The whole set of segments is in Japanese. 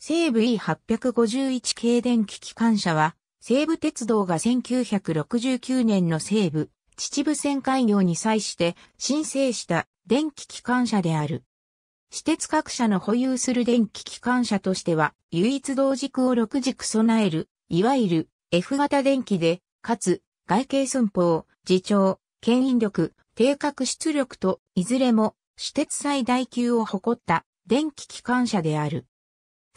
西武 E851 系電気機関車は、西武鉄道が1969年の西武、秩父線開業に際して申請した電気機関車である。私鉄各社の保有する電気機関車としては、唯一同軸を6軸備える、いわゆる F 型電気で、かつ、外形寸法、自重、牽引力、定格出力と、いずれも、私鉄最大級を誇った電気機関車である。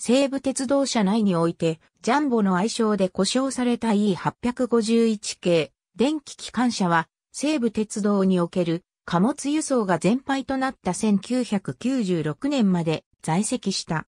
西武鉄道社内において、ジャンボの愛称で故障された E851 系、電気機関車は、西武鉄道における貨物輸送が全廃となった1996年まで在籍した。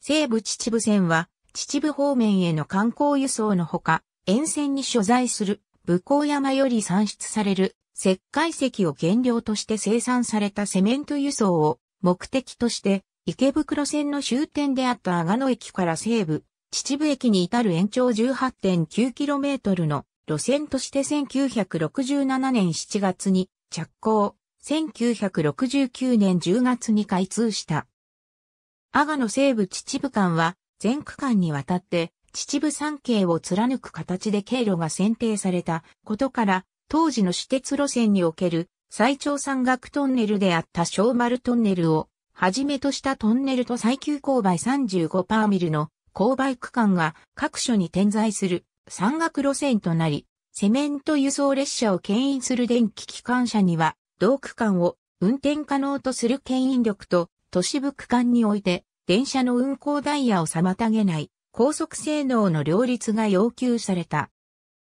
西武秩父線は、秩父方面への観光輸送のほか、沿線に所在する武甲山より産出される石灰石を原料として生産されたセメント輸送を目的として池袋線の終点であった阿賀野駅から西部、秩父駅に至る延長 18.9km の路線として1967年7月に着工、1969年10月に開通した。阿賀野西部秩父間は全区間にわたって秩父山系を貫く形で経路が選定されたことから当時の私鉄路線における最長山岳トンネルであった小丸トンネルをはじめとしたトンネルと最急勾配35パーミルの勾配区間が各所に点在する山岳路線となり、セメント輸送列車を牽引する電気機関車には、同区間を運転可能とする牽引力と、都市部区間において、電車の運行ダイヤを妨げない高速性能の両立が要求された。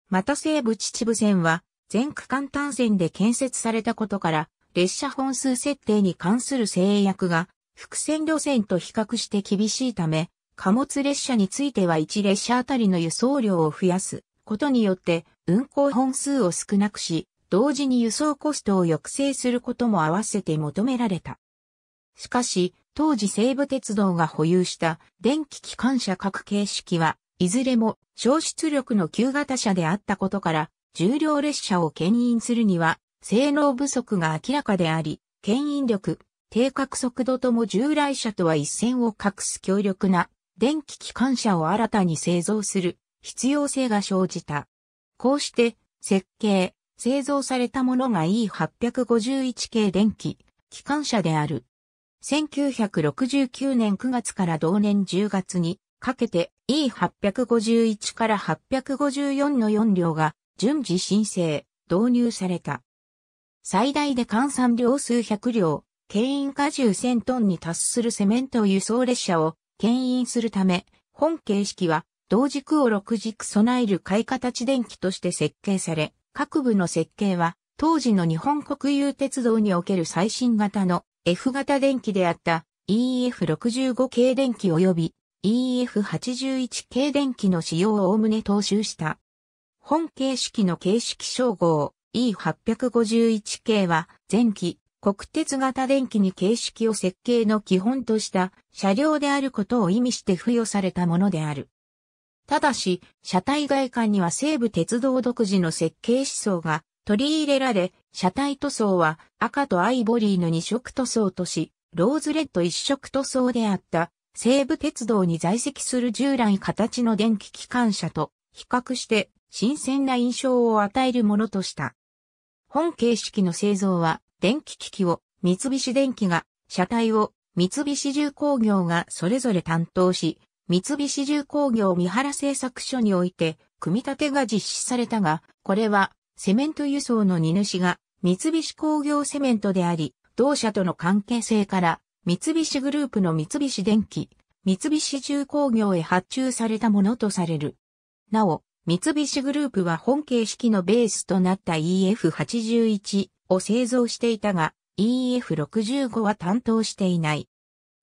また西部秩父線は、全区間単線で建設されたことから、列車本数設定に関する制約が、伏線路線と比較して厳しいため、貨物列車については1列車あたりの輸送量を増やすことによって運行本数を少なくし、同時に輸送コストを抑制することも合わせて求められた。しかし、当時西武鉄道が保有した電気機関車各形式は、いずれも消出力の旧型車であったことから、重量列車を牽引するには性能不足が明らかであり、牽引力、定格速度とも従来車とは一線を画す強力な電気機関車を新たに製造する必要性が生じた。こうして設計、製造されたものが E851 系電気機関車である。1969年9月から同年10月にかけて E851 から854の4両が順次申請、導入された。最大で換算量数100両、牽引荷重1000トンに達するセメント輸送列車を牽引するため、本形式は同軸を6軸備える買い形電気として設計され、各部の設計は当時の日本国有鉄道における最新型の F 型電気であった EF65 系電気及び EF81 系電気の使用をおおむね踏襲した。本形式の形式称号。E851 系は前期国鉄型電気に形式を設計の基本とした車両であることを意味して付与されたものである。ただし、車体外観には西武鉄道独自の設計思想が取り入れられ、車体塗装は赤とアイボリーの2色塗装とし、ローズレッド1色塗装であった西武鉄道に在籍する従来形の電気機関車と比較して新鮮な印象を与えるものとした。本形式の製造は、電気機器を三菱電機が、車体を三菱重工業がそれぞれ担当し、三菱重工業三原製作所において、組み立てが実施されたが、これは、セメント輸送の荷主が、三菱工業セメントであり、同社との関係性から、三菱グループの三菱電機、三菱重工業へ発注されたものとされる。なお、三菱グループは本形式のベースとなった EF81 を製造していたが、EF65 は担当していない。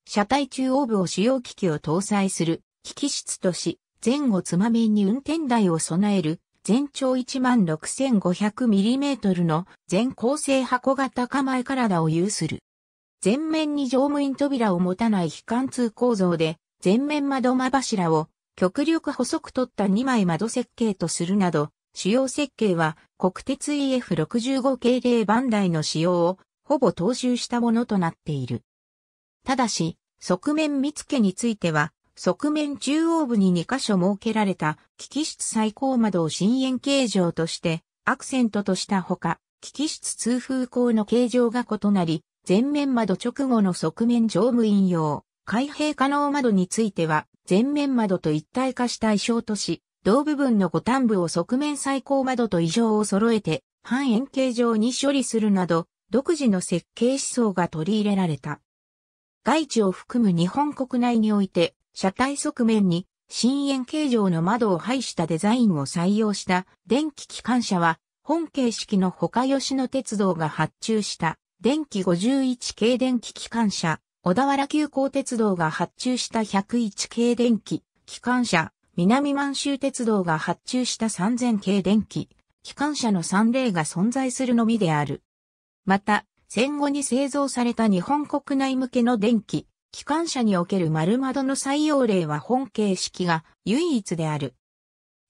車体中央部を主要機器を搭載する機器室とし、前後つまめに運転台を備える全長 16,500mm の全構成箱型構え体を有する。前面に乗務員扉を持たない非貫通構造で、前面窓間柱を極力細く取った2枚窓設計とするなど、主要設計は国鉄 EF65 系例番台の仕様をほぼ踏襲したものとなっている。ただし、側面見付けについては、側面中央部に2箇所設けられた、機器室最高窓を深淵形状として、アクセントとしたほか、機器室通風口の形状が異なり、前面窓直後の側面乗務員用、開閉可能窓については、全面窓と一体化した衣装とし、同部分の五端部を側面最高窓と異常を揃えて、半円形状に処理するなど、独自の設計思想が取り入れられた。外地を含む日本国内において、車体側面に深円形状の窓を配したデザインを採用した電気機関車は、本形式の他吉野鉄道が発注した電気51系電気機関車小田原急行鉄道が発注した101系電気、機関車、南満州鉄道が発注した3000系電気、機関車の3例が存在するのみである。また、戦後に製造された日本国内向けの電気、機関車における丸窓の採用例は本形式が唯一である。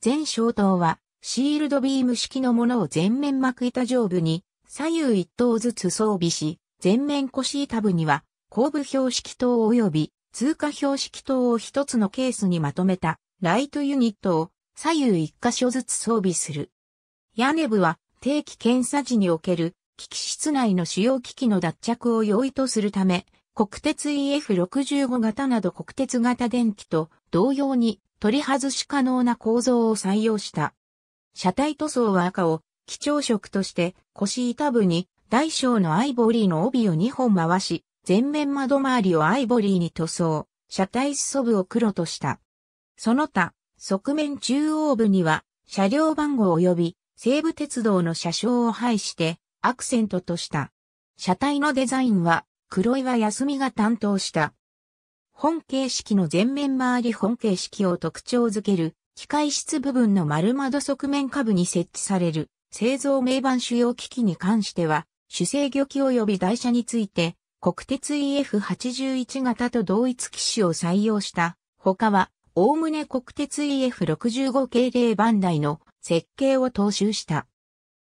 全消灯は、シールドビーム式のものを全面幕板上部に、左右一頭ずつ装備し、全面腰板部には、後部標識灯及び通過標識灯を一つのケースにまとめたライトユニットを左右一箇所ずつ装備する。屋根部は定期検査時における機器室内の主要機器の脱着を容易とするため、国鉄 EF65 型など国鉄型電気と同様に取り外し可能な構造を採用した。車体塗装は赤を基調色として腰板部に大小のアイボリーの帯を2本回し、前面窓周りをアイボリーに塗装、車体裾部を黒とした。その他、側面中央部には、車両番号及び西武鉄道の車掌を配してアクセントとした。車体のデザインは黒岩康美が担当した。本形式の前面周り本形式を特徴づける機械室部分の丸窓側面下部に設置される製造名板主要機器に関しては主制御機及び台車について国鉄 EF81 型と同一機種を採用した、他は、おおむね国鉄 EF65 系0番台の設計を踏襲した。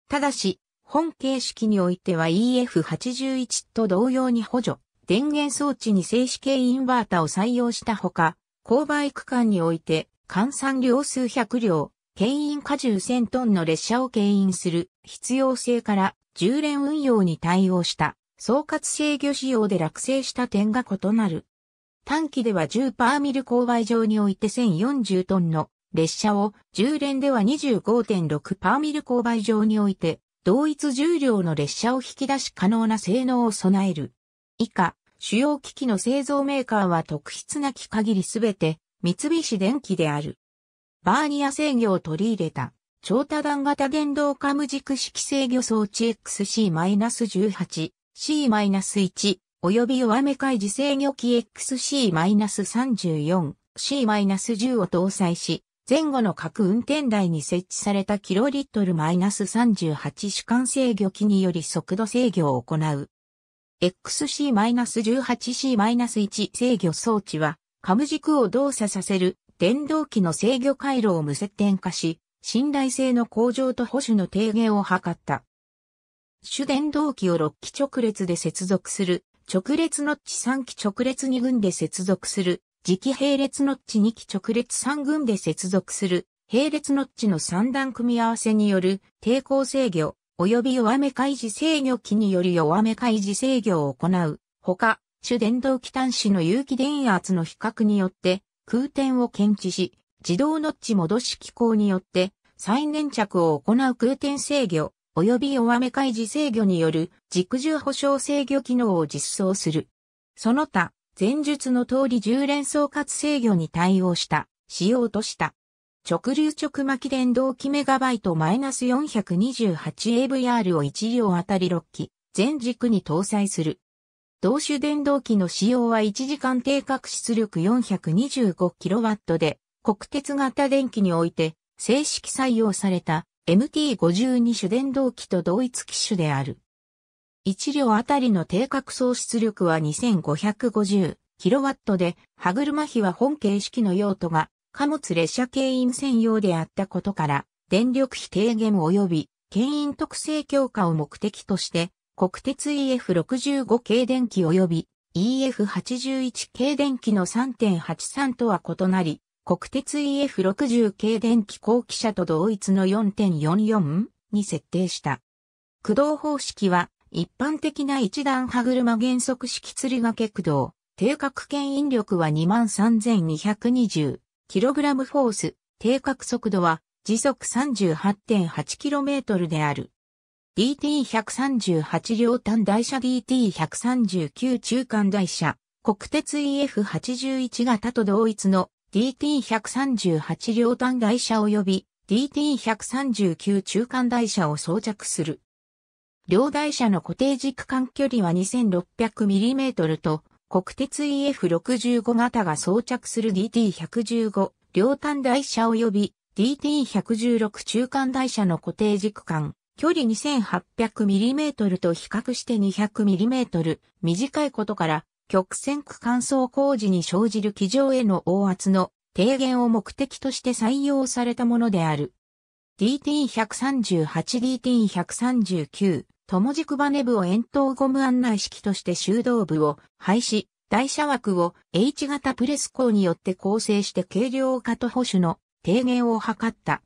ただし、本形式においては EF81 と同様に補助、電源装置に静止系インバータを採用したほか、勾配区間において、換算量数100両、牽引荷重1000トンの列車を牽引する必要性から、充連運用に対応した。総括制御仕様で落成した点が異なる。短期では10パーミル勾配上において1040トンの列車を、10連では25.6パーミル勾配上において、同一重量の列車を引き出し可能な性能を備える。以下、主要機器の製造メーカーは特筆なき限りすべて、三菱電機である。バーニア制御を取り入れた、超多段型電動化無軸式制御装置 XC-18 C-1 及び弱め開示制御機 XC-34、C-10 を搭載し、前後の各運転台に設置されたキロリットル -38 主管制御機により速度制御を行う。XC-18C-1 制御装置は、カム軸を動作させる電動機の制御回路を無接点化し、信頼性の向上と保守の低減を図った。主電動機を6機直列で接続する、直列ノッチ3機直列2群で接続する、磁気並列ノッチ2機直列3群で接続する、並列ノッチの3段組み合わせによる抵抗制御、及び弱め開示制御機により弱め開示制御を行う。ほか、主電動機端子の有機電圧の比較によって空転を検知し、自動ノッチ戻し機構によって再粘着を行う空転制御、及び弱め開示制御による軸重保障制御機能を実装する。その他、前述の通り重連総括制御に対応した、仕様とした。直流直巻電動機メガバイト -428AVR を1両あたり6機、全軸に搭載する。同種電動機の仕様は1時間定格出力 425kW で、国鉄型電気において正式採用された MT52 主電動機と同一機種である。1両あたりの定格喪失力は 2550kW で、歯車比は本形式の用途が貨物列車牽引専用であったことから、電力費低減及び牽引特性強化を目的として、国鉄 EF65 系電機及び EF81 系電機の3.83とは異なり、国鉄 EF60 系電気後期車と同一の 4.44? に設定した。駆動方式は、一般的な一段歯車減速式吊り掛け駆動。定格牽引力は 23,220kg フォース。定格速度は時速 38.8km である。DT138 両単台車 DT139 中間台車。国鉄 EF81 型と同一の DT138 両端台車及び DT139 中間台車を装着する。両台車の固定軸間距離は 2600mm と国鉄 EF65 型が装着する DT115 両端台車及び DT116 中間台車の固定軸間距離 2800mm と比較して 200mm 短いことから曲線区間層工事に生じる機上への応圧の低減を目的として採用されたものである。DT138、DT139、じ軸バネ部を円筒ゴム案内式として修道部を廃止、台車枠を H 型プレス工によって構成して軽量化と保守の低減を図った。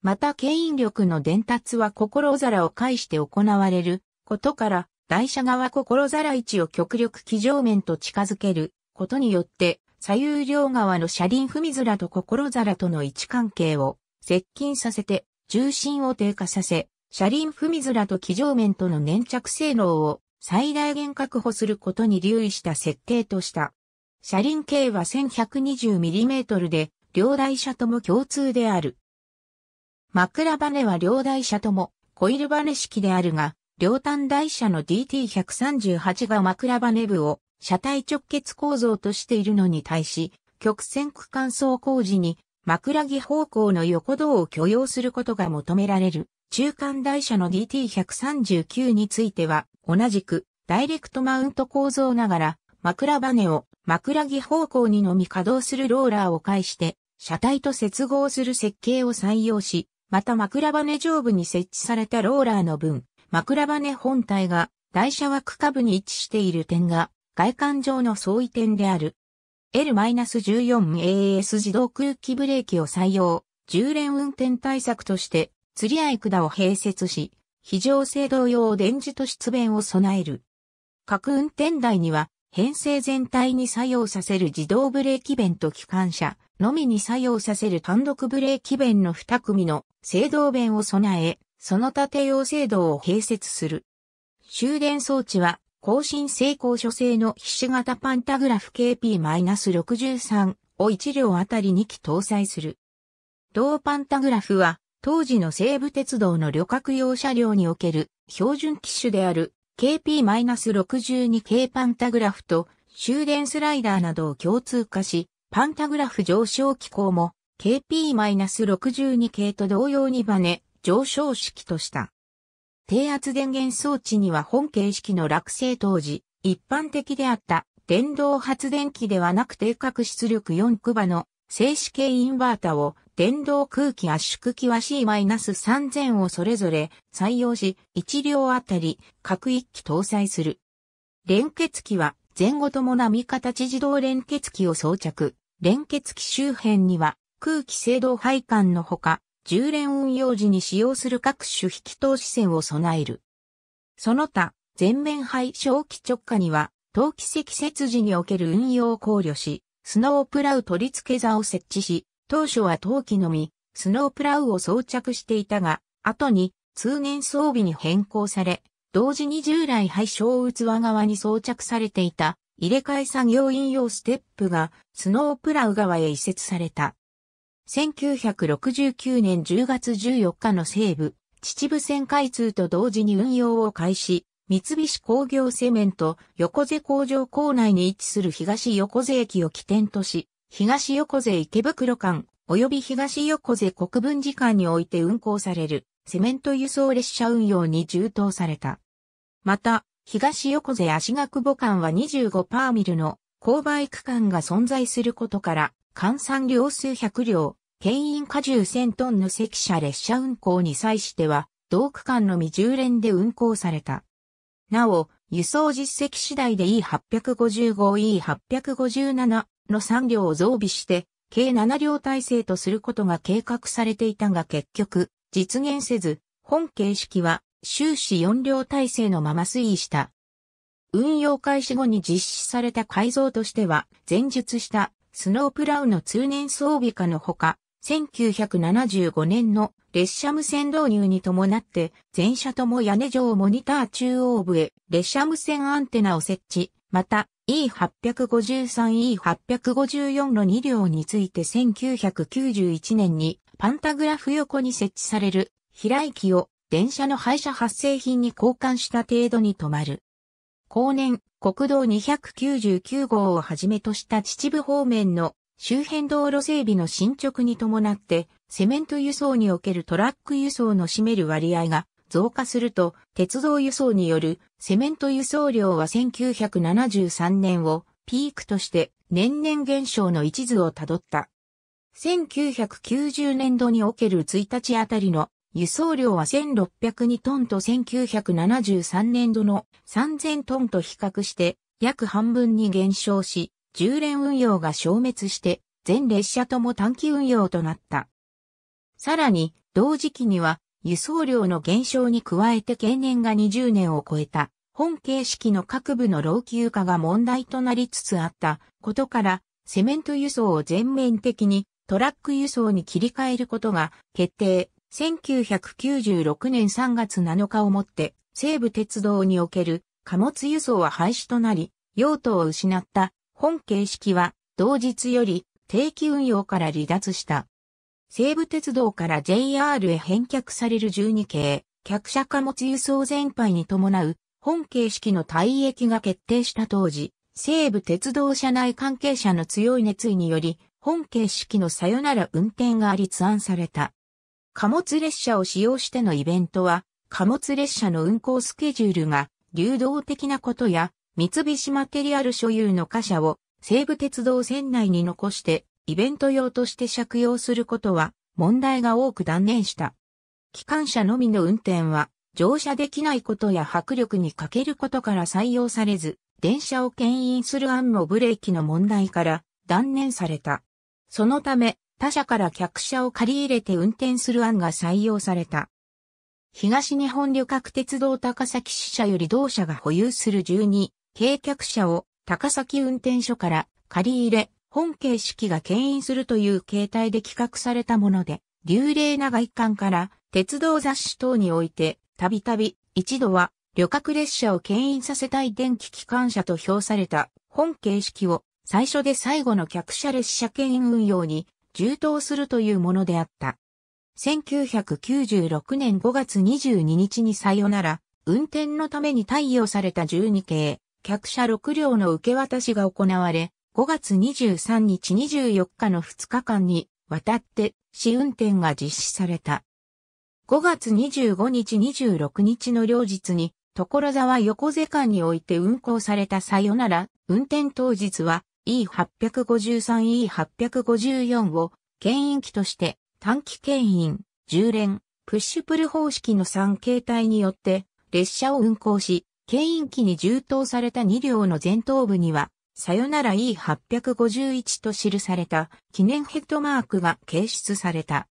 また、牽引力の伝達は心皿を介して行われることから、台車側心皿位置を極力機上面と近づけることによって、左右両側の車輪踏み面と心皿との位置関係を接近させて重心を低下させ、車輪踏み面と機上面との粘着性能を最大限確保することに留意した設定とした。車輪径は 1120mm で、両台車とも共通である。枕バネは両台車ともコイルバネ式であるが、両端台車の DT138 が枕羽部を車体直結構造としているのに対し、曲線区間走行時に枕木方向の横道を許容することが求められる。中間台車の DT139 については、同じくダイレクトマウント構造ながら、枕バネを枕木方向にのみ稼働するローラーを介して、車体と接合する設計を採用し、また枕バネ上部に設置されたローラーの分、枕羽本体が台車枠下部に位置している点が外観上の相違点である。L-14AS 自動空気ブレーキを採用、充電運転対策として釣り合い管を併設し、非常制動用電磁と出弁を備える。各運転台には編成全体に作用させる自動ブレーキ弁と機関車のみに作用させる単独ブレーキ弁の2組の制動弁を備え、その縦用制度を併設する。終電装置は、更新成功所製の必死型パンタグラフ KP-63 を1両あたり2機搭載する。同パンタグラフは、当時の西武鉄道の旅客用車両における標準機種である KP-62 系パンタグラフと終電スライダーなどを共通化し、パンタグラフ上昇機構も KP-62 系と同様にバネ、上昇式とした。低圧電源装置には本形式の落成当時、一般的であった電動発電機ではなく定格出力4クバの静止系インバータを電動空気圧縮機は C-3000 をそれぞれ採用し、1両あたり各1機搭載する。連結機は前後とも波形自動連結機を装着。連結機周辺には空気制動配管のほか、10連運用時に使用する各種引き通し線を備える。その他、全面廃小器直下には、投機積雪時における運用を考慮し、スノープラウ取り付け座を設置し、当初は冬季のみ、スノープラウを装着していたが、後に通年装備に変更され、同時に従来廃小器側に装着されていた入れ替え作業員用ステップがスノープラウ側へ移設された。1969年10月14日の西部、秩父線開通と同時に運用を開始、三菱工業セメント横瀬工場構内に位置する東横瀬駅を起点とし、東横瀬池袋間及び東横瀬国分寺間において運行されるセメント輸送列車運用に充当された。また、東横瀬足学母間は25パーミルの購買区間が存在することから、換算量数100両、牽引荷重1000トンの赤車列車運行に際しては、同区間のみ10連で運行された。なお、輸送実績次第で E855、E857 の3両を増備して、計7両体制とすることが計画されていたが結局、実現せず、本形式は終始4両体制のまま推移した。運用開始後に実施された改造としては、前述したスノープラウの通年装備化のほか、1975年の列車無線導入に伴って、全車とも屋根上モニター中央部へ列車無線アンテナを設置。また、E853、E854 の2両について1991年にパンタグラフ横に設置される平来機を電車の廃車発生品に交換した程度に止まる。後年、国道299号をはじめとした秩父方面の周辺道路整備の進捗に伴って、セメント輸送におけるトラック輸送の占める割合が増加すると、鉄道輸送によるセメント輸送量は1973年をピークとして年々減少の一途をたどった。1990年度における1日あたりの輸送量は1602トンと1973年度の3000トンと比較して約半分に減少し、10連運用が消滅して全列車とも短期運用となった。さらに、同時期には輸送量の減少に加えて経年が20年を超えた本形式の各部の老朽化が問題となりつつあったことから、セメント輸送を全面的にトラック輸送に切り替えることが決定、1996年3月7日をもって、西武鉄道における貨物輸送は廃止となり、用途を失った本形式は同日より定期運用から離脱した。西武鉄道から JR へ返却される12系、客車貨物輸送全廃に伴う本形式の退役が決定した当時、西武鉄道社内関係者の強い熱意により、本形式のさよなら運転があり立案された。貨物列車を使用してのイベントは、貨物列車の運行スケジュールが流動的なことや、三菱マテリアル所有の貨車を西武鉄道線内に残してイベント用として借用することは問題が多く断念した。機関車のみの運転は乗車できないことや迫力に欠けることから採用されず、電車を牽引する案もブレーキの問題から断念された。そのため、他社から客車を借り入れて運転する案が採用された。東日本旅客鉄道高崎支社より同社が保有する12、軽客車を高崎運転所から借り入れ、本形式が牽引するという形態で企画されたもので、流麗な外観から鉄道雑誌等において、たびたび一度は旅客列車を牽引させたい電気機関車と評された本形式を最初で最後の客車列車牽引運用に充当するというものであった。1996年5月22日にさよなら、運転のために貸与された12系、客車6両の受け渡しが行われ、5月23日24日の2日間に渡って試運転が実施された。5月25日26日の両日に、所沢横瀬間において運行されたさよなら、運転当日は、E853、E854 を、牽引機として、短期牽引、重連、プッシュプル方式の3形態によって、列車を運行し、牽引機に充当された2両の前頭部には、さよなら E851 と記された記念ヘッドマークが掲出された。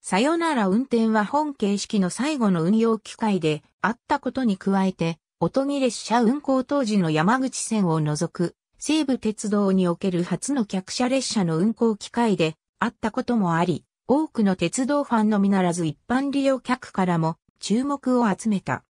さよなら運転は本形式の最後の運用機会であったことに加えて、音木列車運行当時の山口線を除く西武鉄道における初の客車列車の運行機会であったこともあり、多くの鉄道ファンのみならず一般利用客からも注目を集めた。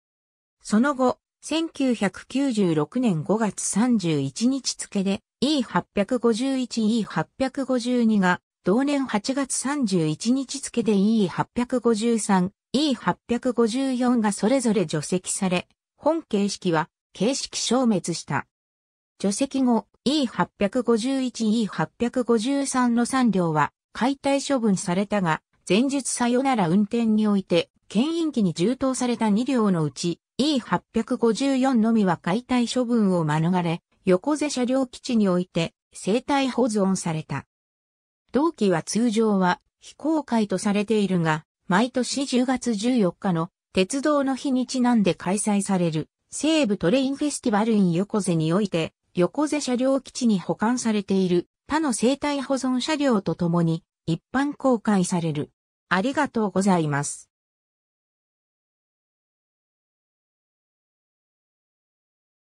その後、1996年5月31日付で E851、E852 が同年8月31日付で E853、E854 がそれぞれ除籍され、本形式は形式消滅した。除籍後 E851E853 の3両は解体処分されたが、前述さよなら運転において、牽引機に充当された2両のうち E854 のみは解体処分を免れ、横瀬車両基地において生体保存された。同期は通常は非公開とされているが、毎年10月14日の鉄道の日にちなんで開催される西武トレインフェスティバルイン横瀬において横瀬車両基地に保管されている他の生態保存車両とともに一般公開される。ありがとうございます。